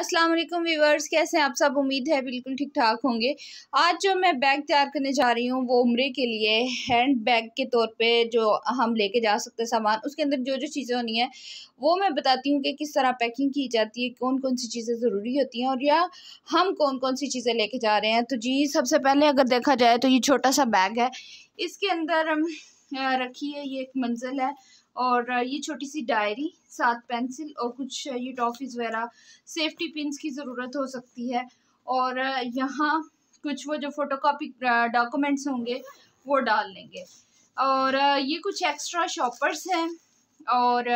अस्सलाम वालेकुम व्यूवर्स कैसे हैं आप सब उम्मीद है बिल्कुल ठीक ठाक होंगे आज जो मैं बैग तैयार करने जा रही हूँ वो उम्र के लिए हैंड बैग के तौर पे जो हम लेके जा सकते हैं सामान उसके अंदर जो जो चीज़ें होनी है वो मैं बताती हूँ कि किस तरह पैकिंग की जाती है कौन कौन सी चीज़ें ज़रूरी होती हैं और या हम कौन कौन सी चीज़ें लेके जा रहे हैं तो जी सबसे पहले अगर देखा जाए तो ये छोटा सा बैग है इसके अंदर रखी है ये एक मंजिल है और ये छोटी सी डायरी सात पेंसिल और कुछ ये टॉफीज़ वगैरह सेफ्टी पिन की ज़रूरत हो सकती है और यहाँ कुछ वो जो फोटोकॉपी डॉक्यूमेंट्स होंगे वो डाल लेंगे और ये कुछ एक्स्ट्रा शॉपर्स हैं और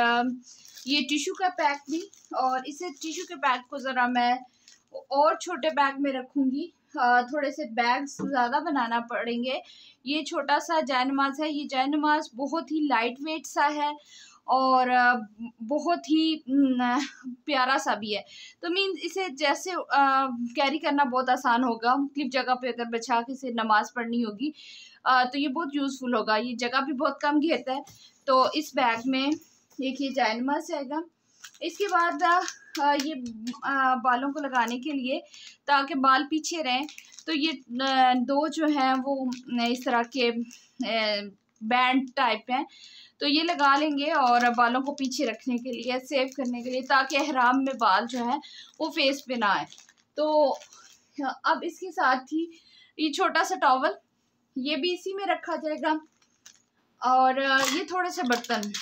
ये टिशू का पैक भी और इसे टिशू के पैक को ज़रा मैं और छोटे बैग में रखूँगी थोड़े से बैग्स ज़्यादा बनाना पड़ेंगे ये छोटा सा जाय नमाज है ये जाय नमाज बहुत ही लाइट वेट सा है और बहुत ही प्यारा सा भी है तो मीन इसे जैसे कैरी करना बहुत आसान होगा मुख्तलिफ जगह पे अगर बचा के इसे नमाज पढ़नी होगी तो ये बहुत यूज़फुल होगा ये जगह भी बहुत कम घेरता है तो इस बैग में एक ये जैनमस आएगा इसके बाद ये बालों को लगाने के लिए ताकि बाल पीछे रहें तो ये दो जो हैं वो इस तरह के बैंड टाइप हैं तो ये लगा लेंगे और बालों को पीछे रखने के लिए सेव करने के लिए ताकि अहराम में बाल जो है वो फेस पे ना आए तो अब इसके साथ ही ये छोटा सा टॉवल ये भी इसी में रखा जाएगा और ये थोड़े से बर्तन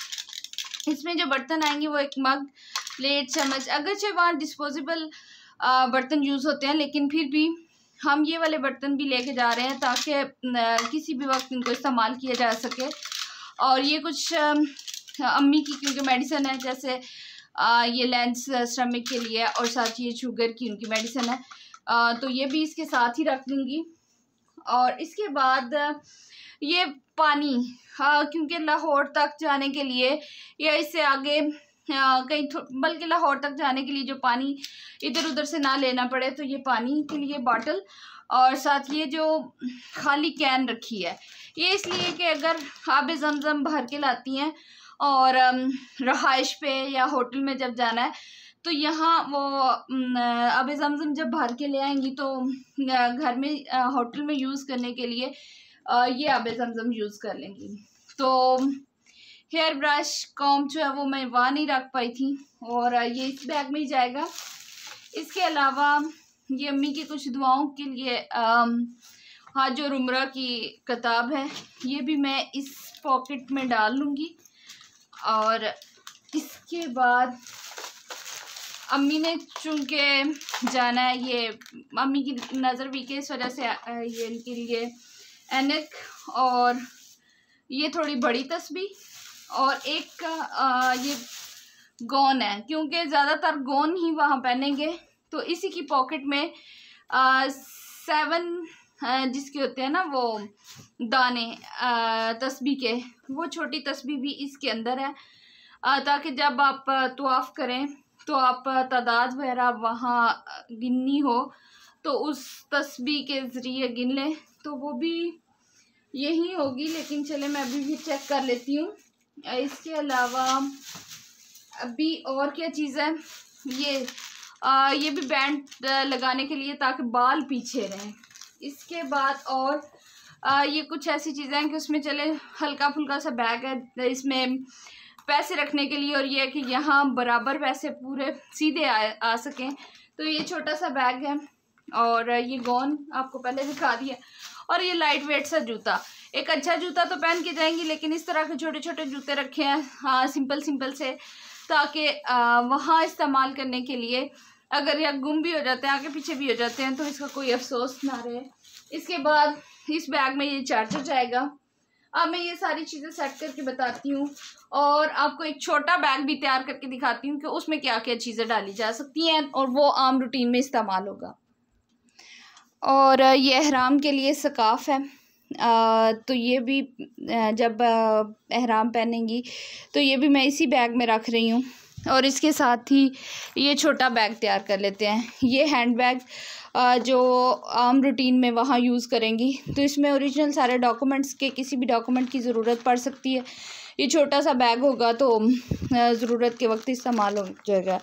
इसमें जो बर्तन आएंगे वो एक मग प्लेट चम्मच अगरचे वहाँ डिस्पोजेबल बर्तन यूज़ होते हैं लेकिन फिर भी हम ये वाले बर्तन भी लेके जा रहे हैं ताकि किसी भी वक्त इनको इस्तेमाल किया जा सके और ये कुछ अम्मी की क्योंकि मेडिसन है जैसे ये लेंस श्रमिक के लिए और साथ ये शुगर की उनकी मेडिसन है तो ये भी इसके साथ ही रख लूँगी और इसके बाद ये पानी हाँ, क्योंकि लाहौर तक जाने के लिए या इससे आगे कहीं बल्कि लाहौर तक जाने के लिए जो पानी इधर उधर से ना लेना पड़े तो ये पानी के लिए बॉटल और साथ ये जो खाली कैन रखी है ये इसलिए कि अगर आब जमज़म भर के लाती हैं और रहाइश पे या होटल में जब जाना है तो यहाँ वो अब जमज़म जब भर के ले आएंगी तो घर में होटल में यूज़ करने के लिए ये अब जमज़म यूज़ कर लेंगी तो हेयर ब्रश कॉम जो है वो मैं वहाँ नहीं रख पाई थी और ये इस बैग में ही जाएगा इसके अलावा ये अम्मी की कुछ दुआओं के लिए हाज और उम्र की किताब है ये भी मैं इस पॉकेट में डाल लूँगी और इसके बाद अम्मी ने चूँकि जाना है ये अम्मी की नज़र भी है इस वजह से ये इनके लिए एनक और ये थोड़ी बड़ी तस्बी और एक आ, ये गौन है क्योंकि ज़्यादातर गौन ही वहाँ पहनेंगे तो इसी की पॉकेट में आ, सेवन जिसके होते हैं ना वो दाने तस्बी के वो छोटी तस्बी भी इसके अंदर है ताकि जब आप तोाफ़ करें तो आप तादाद वगैरह वहाँ गिननी हो तो उस तस्बी के ज़रिए गिन लें तो वो भी यही होगी लेकिन चले मैं अभी भी चेक कर लेती हूँ इसके अलावा अभी और क्या चीज़ है ये आ, ये भी बैंड लगाने के लिए ताकि बाल पीछे रहें इसके बाद और आ, ये कुछ ऐसी चीज़ें हैं कि उसमें चले हल्का फुल्का सा बैग है इसमें पैसे रखने के लिए और ये है कि यहाँ बराबर पैसे पूरे सीधे आ, आ सकें तो ये छोटा सा बैग है और ये गॉन आपको पहले दिखा दिया और ये लाइट वेट सा जूता एक अच्छा जूता तो पहन के जाएंगी लेकिन इस तरह के छोटे छोटे जूते रखे हैं हाँ सिंपल सिंपल से ताकि वहाँ इस्तेमाल करने के लिए अगर यह गुम भी हो जाते हैं आगे पीछे भी हो जाते हैं तो इसका कोई अफसोस ना रहे इसके बाद इस बैग में ये चार्जर जाएगा अब मैं ये सारी चीज़ें सेट करके बताती हूँ और आपको एक छोटा बैग भी तैयार करके दिखाती हूँ कि उसमें क्या क्या चीज़ें डाली जा सकती हैं और वो आम रूटीन में इस्तेमाल होगा और ये अहराम के लिए सकाफ़ है आ, तो ये भी जब अहराम पहनेंगी तो ये भी मैं इसी बैग में रख रही हूँ और इसके साथ ही ये छोटा बैग तैयार कर लेते हैं ये हैंड बैग जो आम रूटीन में वहाँ यूज़ करेंगी तो इसमें ओरिजिनल सारे डॉक्यूमेंट्स के किसी भी डॉक्यूमेंट की ज़रूरत पड़ सकती है ये छोटा सा बैग होगा तो ज़रूरत के वक्त इस्तेमाल हो जाएगा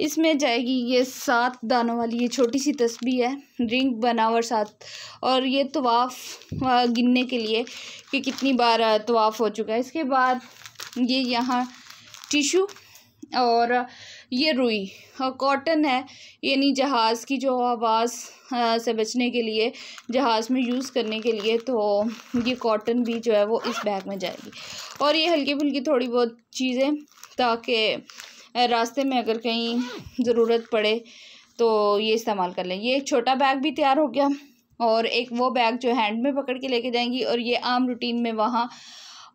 इसमें जाएगी ये सात दानों वाली ये छोटी सी तस्बी है रिंग और साथ और ये तवाफ़ गिनने के लिए कि कितनी बार तवाफ़ हो चुका है इसके बाद ये यहाँ टिशू और ये रुई और कॉटन है यानी जहाज़ की जो आवाज़ से बचने के लिए जहाज़ में यूज़ करने के लिए तो ये कॉटन भी जो है वो इस बैग में जाएगी और ये हल्की फुल्की थोड़ी बहुत चीज़ें ताकि रास्ते में अगर कहीं ज़रूरत पड़े तो ये इस्तेमाल कर लें ये एक छोटा बैग भी तैयार हो गया और एक वो बैग जो हैंड में पकड़ के लेके जाएंगी और ये आम रूटीन में वहाँ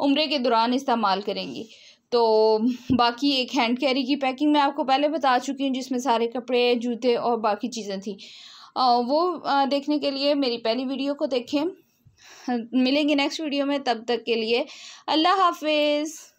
उम्र के दौरान इस्तेमाल करेंगी तो बाकी एक हैंड कैरी की पैकिंग मैं आपको पहले बता चुकी हूँ जिसमें सारे कपड़े जूते और बाकी चीज़ें थी वो देखने के लिए मेरी पहली वीडियो को देखें मिलेंगे नेक्स्ट वीडियो में तब तक के लिए अल्लाह हाफिज़